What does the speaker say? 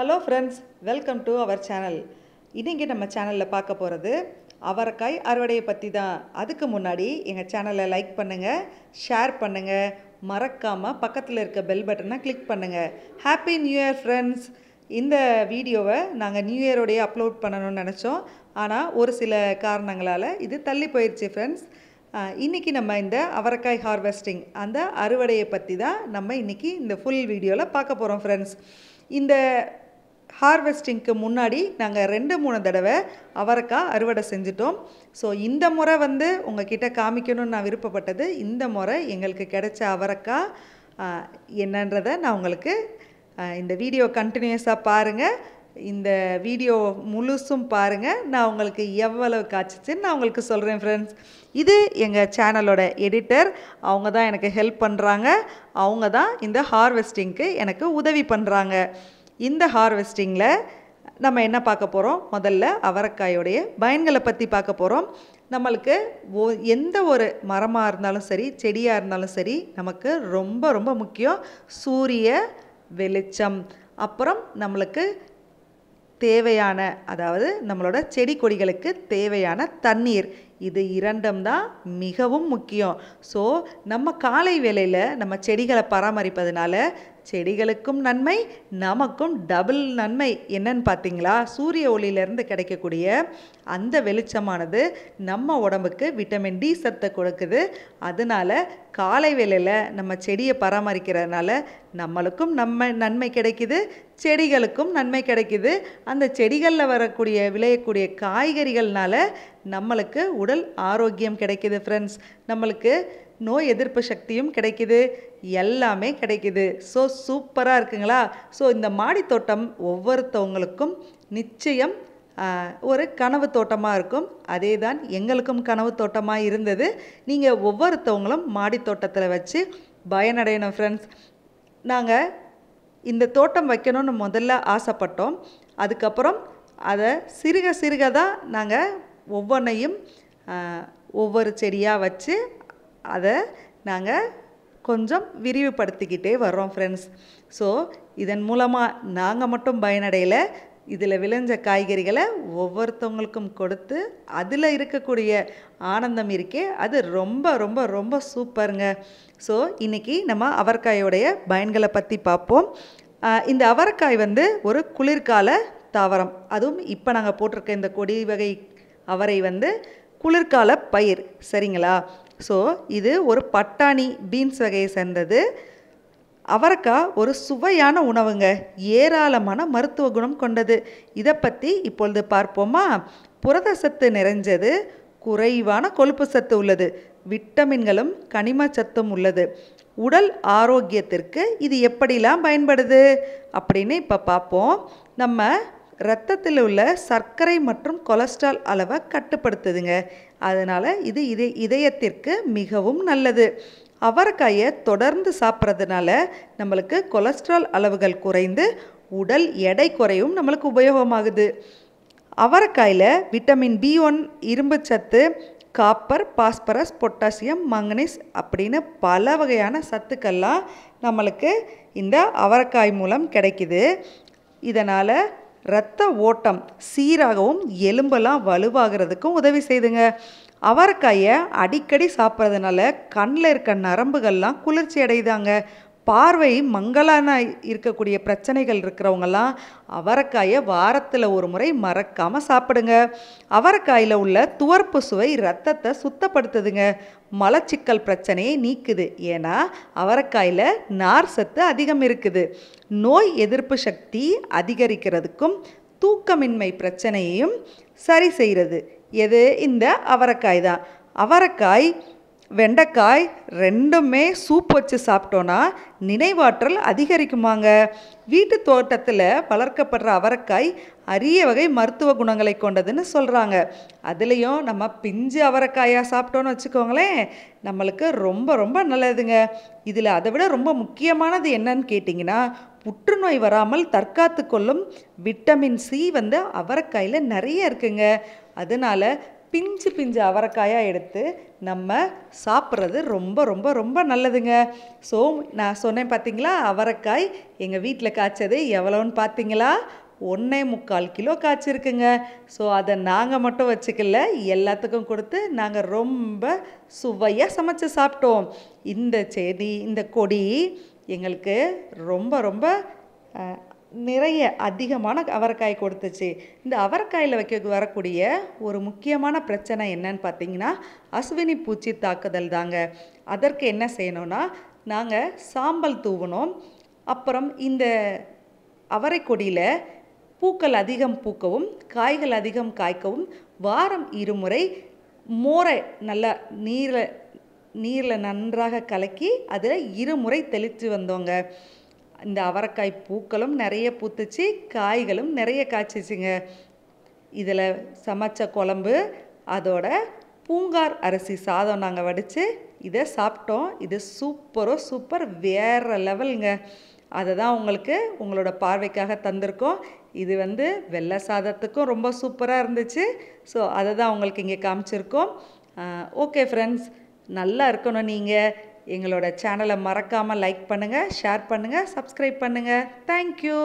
hello friends welcome to our channel இன்றைக்கி நம்ம சேனலில் பார்க்க போகிறது அவரைக்காய் அறுவடையை பற்றி தான் அதுக்கு முன்னாடி எங்கள் சேனலை லைக் பண்ணுங்கள் ஷேர் பண்ணுங்கள் மறக்காமல் பக்கத்தில் இருக்க பெல் பட்டனை கிளிக் பண்ணுங்கள் ஹாப்பி நியூ இயர் ஃப்ரெண்ட்ஸ் இந்த வீடியோவை நாங்கள் நியூ இயரோடைய அப்லோட் பண்ணணும்னு நினச்சோம் ஆனால் ஒரு சில காரணங்களால் இது தள்ளி போயிடுச்சு ஃப்ரெண்ட்ஸ் இன்றைக்கி நம்ம இந்த அவரைக்காய் ஹார்வெஸ்டிங் அந்த அறுவடையை பற்றி தான் நம்ம இன்றைக்கி இந்த ஃபுல் வீடியோவில் பார்க்க போகிறோம் ஃப்ரெண்ட்ஸ் இந்த ஹார்வெஸ்டிங்க்கு முன்னாடி நாங்கள் ரெண்டு மூணு தடவை அவரைக்காய் அறுவடை செஞ்சிட்டோம் ஸோ இந்த முறை வந்து உங்ககிட்ட காமிக்கணும்னு நான் விருப்பப்பட்டது இந்த முறை எங்களுக்கு கிடைச்ச அவரைக்காய் என்னன்றத நான் உங்களுக்கு இந்த வீடியோ கண்டினியூஸாக பாருங்கள் இந்த வீடியோ முழுசும் பாருங்கள் நான் உங்களுக்கு எவ்வளவு காய்ச்சிச்சுன்னு நான் உங்களுக்கு சொல்கிறேன் ஃப்ரெண்ட்ஸ் இது எங்கள் சேனலோட எடிட்டர் அவங்க தான் எனக்கு ஹெல்ப் பண்ணுறாங்க அவங்க தான் இந்த ஹார்வெஸ்டிங்க்கு எனக்கு உதவி பண்ணுறாங்க இந்த ஹார்வெஸ்டிங்கில் நம்ம என்ன பார்க்க போகிறோம் முதல்ல அவரைக்காயோடைய பயன்களை பற்றி பார்க்க போகிறோம் நம்மளுக்கு ஓ எந்த ஒரு மரமாக இருந்தாலும் சரி செடியாக இருந்தாலும் சரி நமக்கு ரொம்ப ரொம்ப முக்கியம் சூரிய வெளிச்சம் அப்புறம் நம்மளுக்கு தேவையான அதாவது நம்மளோட செடி கொடிகளுக்கு தேவையான தண்ணீர் இது இரண்டும் தான் மிகவும் முக்கியம் ஸோ நம்ம காலை வேலையில் நம்ம செடிகளை பராமரிப்பதுனால செடிகளுக்கும் நன்மை நமக்கும் டபுள் நன்மை என்னன்னு பார்த்தீங்களா சூரிய ஒளியிலேருந்து கிடைக்கக்கூடிய அந்த வெளிச்சமானது நம்ம உடம்புக்கு விட்டமின் டி சத்தை கொடுக்குது அதனால் காலை வேளையில் நம்ம செடியை பராமரிக்கிறதுனால நம்மளுக்கும் நம்ம நன்மை கிடைக்குது செடிகளுக்கும் நன்மை கிடைக்கிது அந்த செடிகளில் வரக்கூடிய விளையக்கூடிய காய்கறிகள்னால் நம்மளுக்கு உடல் ஆரோக்கியம் கிடைக்கிது ஃப்ரெண்ட்ஸ் நம்மளுக்கு நோய் எதிர்ப்பு சக்தியும் கிடைக்கிது எல்லாமே கிடைக்கிது ஸோ சூப்பராக இருக்குங்களா ஸோ இந்த மாடி தோட்டம் ஒவ்வொருத்தவங்களுக்கும் நிச்சயம் ஒரு கனவு தோட்டமாக இருக்கும் அதே தான் எங்களுக்கும் கனவு தோட்டமாக இருந்தது நீங்கள் ஒவ்வொருத்தவங்களும் மாடி தோட்டத்தில் வச்சு பயனடையணும் ஃப்ரெண்ட்ஸ் நாங்கள் இந்த தோட்டம் வைக்கணும்னு முதல்ல ஆசைப்பட்டோம் அதுக்கப்புறம் அதை சிறுக சிறுக தான் நாங்கள் ஒவ்வொன்றையும் ஒவ்வொரு செடியாக வச்சு அதை நாங்கள் கொஞ்சம் விரிவுபடுத்திக்கிட்டே வர்றோம் ஃப்ரெண்ட்ஸ் ஸோ இதன் மூலமாக நாங்கள் மட்டும் பயனடையலை இதில் விளைஞ்ச காய்கறிகளை ஒவ்வொருத்தவங்களுக்கும் கொடுத்து அதில் இருக்கக்கூடிய ஆனந்தம் இருக்கே அது ரொம்ப ரொம்ப ரொம்ப சூப்பருங்க ஸோ இன்றைக்கி நம்ம அவரைக்காயோடைய பயன்களை பற்றி பார்ப்போம் இந்த அவரைக்காய் வந்து ஒரு குளிர்கால தாவரம் அதுவும் இப்போ நாங்கள் போட்டிருக்க இந்த கொடி வகை அவரை வந்து குளிர்கால பயிர் சரிங்களா ஸோ இது ஒரு பட்டாணி பீன்ஸ் வகையை சேர்ந்தது அவரக்காய் ஒரு சுவையான உணவுங்க ஏராளமான மருத்துவ குணம் கொண்டது இதை பற்றி இப்பொழுது பார்ப்போமா புரத சத்து நிறைஞ்சது குறைவான கொழுப்பு சத்து உள்ளது விட்டமின்களும் கனிம சத்தும் உள்ளது உடல் ஆரோக்கியத்திற்கு இது எப்படிலாம் பயன்படுது அப்படின்னு இப்போ பார்ப்போம் நம்ம இரத்தத்தில் உள்ள சர்க்கரை மற்றும் கொலஸ்ட்ரால் அளவை கட்டுப்படுத்துதுங்க அதனால் இது இதய இதயத்திற்கு மிகவும் நல்லது அவரைக்காயை தொடர்ந்து சாப்பிட்றதுனால நம்மளுக்கு கொலஸ்ட்ரால் அளவுகள் குறைந்து உடல் எடை குறையும் நம்மளுக்கு உபயோகமாகுது அவரைக்காயில் விட்டமின் பி ஒன் இரும்பு சத்து காப்பர் பாஸ்பரஸ் பொட்டாசியம் மங்கனீஸ் அப்படின்னு பல வகையான சத்துக்கள்லாம் நம்மளுக்கு இந்த அவரைக்காய் மூலம் கிடைக்குது இதனால் இரத்த ஓட்டம் சீராகவும் எலும்பெல்லாம் வலுவாகிறதுக்கும் உதவி செய்துங்க அவரைக்காயை அடிக்கடி சாப்பிட்றதுனால கண்ணில் இருக்க நரம்புகள்லாம் குளிர்ச்சி அடையுதாங்க பார்வை மங்களான இருக்கக்கூடிய பிரச்சனைகள் இருக்கிறவங்கெல்லாம் அவரைக்காயை வாரத்தில் ஒரு முறை மறக்காமல் சாப்பிடுங்க அவரைக்காயில் உள்ள துவர்ப்பு சுவை ரத்தத்தை சுத்தப்படுத்துதுங்க மலச்சிக்கல் பிரச்சனையை நீக்குது ஏன்னா அவரைக்காயில் நார் சத்து அதிகம் இருக்குது நோய் எதிர்ப்பு சக்தி அதிகரிக்கிறதுக்கும் தூக்கமின்மை பிரச்சனையையும் சரி செய்கிறது எது இந்த அவரைக்காய் தான் அவரைக்காய் வெண்டைக்காய் ரெண்டுமே சூப் வச்சு சாப்பிட்டோன்னா நினைவாற்றல் அதிகரிக்குமாங்க வீட்டு தோட்டத்தில் வளர்க்கப்படுற அவரைக்காய் அரிய வகை மருத்துவ குணங்களை கொண்டதுன்னு சொல்கிறாங்க அதுலேயும் நம்ம பிஞ்சு அவரைக்காயாக சாப்பிட்டோன்னு வச்சுக்கோங்களேன் நம்மளுக்கு ரொம்ப ரொம்ப நல்லதுங்க இதில் அதை விட ரொம்ப முக்கியமானது என்னன்னு கேட்டிங்கன்னா புற்றுநோய் வராமல் தற்காத்து கொள்ளும் விட்டமின் சி வந்து அவரைக்காயில் நிறைய இருக்குங்க அதனால் பிஞ்சு பிஞ்சு அவரைக்காயாக எடுத்து நம்ம சாப்பிட்றது ரொம்ப ரொம்ப ரொம்ப நல்லதுங்க ஸோ நான் சொன்னேன் பார்த்தீங்களா அவரைக்காய் எங்கள் வீட்டில் காய்ச்சது எவ்வளோன்னு பார்த்தீங்களா ஒன்றே முக்கால் கிலோ காய்ச்சிருக்குங்க ஸோ அதை நாங்கள் மட்டும் வச்சுக்கல எல்லாத்துக்கும் கொடுத்து நாங்கள் ரொம்ப சுவையாக சமைச்சு சாப்பிட்டோம் இந்த செடி இந்த கொடி எங்களுக்கு ரொம்ப ரொம்ப நிறைய அதிகமான அவரைக்காய் கொடுத்துச்சு இந்த அவரைக்காயில் வைக்க வரக்கூடிய ஒரு முக்கியமான பிரச்சனை என்னன்னு பார்த்தீங்கன்னா அஸ்வினி பூச்சி தாக்குதல் தாங்க அதற்கு என்ன செய்யணும்னா நாங்கள் சாம்பல் தூவணும் அப்புறம் இந்த அவரை கொடியில் பூக்கள் அதிகம் பூக்கவும் காய்கள் அதிகம் காய்க்கவும் வாரம் இருமுறை மோரை நல்லா நீரை நீரில் நன்றாக கலக்கி அதில் இருமுறை தெளித்து வந்தோங்க இந்த அவரைக்காய் பூக்களும் நிறைய பூத்துச்சு காய்களும் நிறைய காய்ச்சிச்சுங்க இதில் சமைச்ச குழம்பு அதோட பூங்கார் அரிசி சாதம் நாங்கள் வடித்து இதை சாப்பிட்டோம் இது சூப்பரோ சூப்பர் வேறு லெவலுங்க அதை தான் உங்களுக்கு உங்களோட பார்வைக்காக தந்திருக்கோம் இது வந்து வெள்ளை சாதத்துக்கும் ரொம்ப சூப்பராக இருந்துச்சு ஸோ அதை தான் உங்களுக்கு இங்கே காமிச்சிருக்கோம் ஓகே ஃப்ரெண்ட்ஸ் நல்லா இருக்கணும் நீங்கள் எங்களோட சேனலை மறக்காமல் லைக் பண்ணுங்கள் ஷேர் பண்ணுங்கள் சப்ஸ்கிரைப் பண்ணுங்கள் தேங்க்யூ